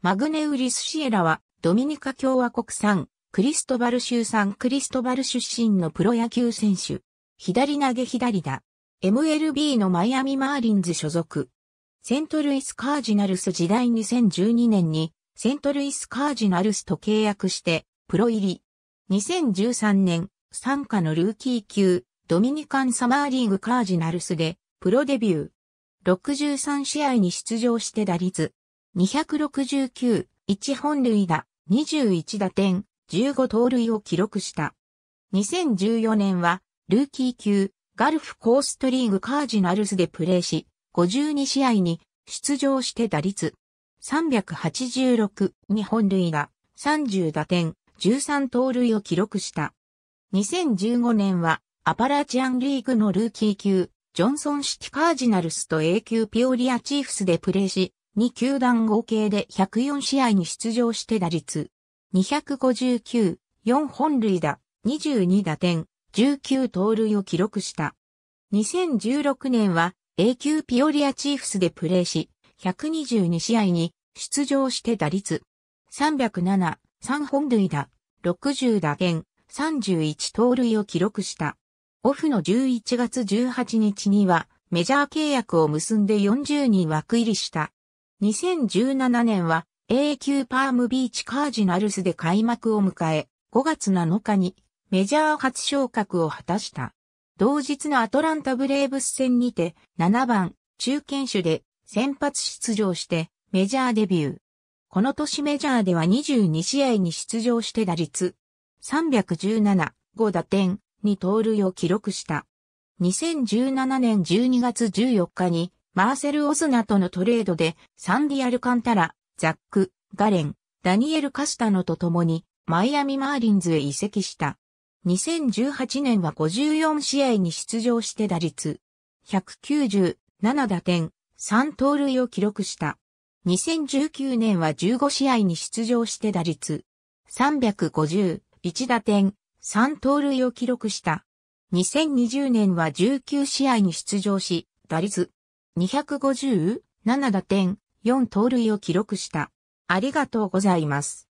マグネウリス・シエラは、ドミニカ共和国産、クリストバル州産クリストバル出身のプロ野球選手。左投げ左打。MLB のマイアミマーリンズ所属。セントルイスカージナルス時代2012年に、セントルイスカージナルスと契約して、プロ入り。2013年、参加のルーキー級、ドミニカンサマーリーグカージナルスで、プロデビュー。63試合に出場して打率、269、1本塁打、21打点、15盗塁を記録した。2014年は、ルーキー級、ガルフコーストリーグカージナルスでプレーし、52試合に出場して打率。386、2本塁打、30打点、13盗塁を記録した。2015年は、アパラチアンリーグのルーキー級、ジョンソンシティカージナルスと A 級ピオリアチーフスでプレーし、二球団合計で104試合に出場して打率、259、4本塁打、22打点、19盗塁を記録した。2016年は A 級ピオリアチーフスでプレーし、122試合に出場して打率、307、3本塁打、60打点、31盗塁を記録した。オフの11月18日にはメジャー契約を結んで40人枠入りした。2017年は A 級パームビーチカージナルスで開幕を迎え、5月7日にメジャー初昇格を果たした。同日のアトランタブレーブス戦にて7番中堅手で先発出場してメジャーデビュー。この年メジャーでは22試合に出場して打率317、5打点、に盗塁を記録した。2017年12月14日にマーセル・オスナとのトレードで、サンディ・アルカンタラ、ザック、ガレン、ダニエル・カスタノと共に、マイアミ・マーリンズへ移籍した。2018年は54試合に出場して打率、197打点、3盗塁を記録した。2019年は15試合に出場して打率、351打点、3盗塁を記録した。2020年は19試合に出場し、打率2 5 7打点、4盗塁を記録した。ありがとうございます。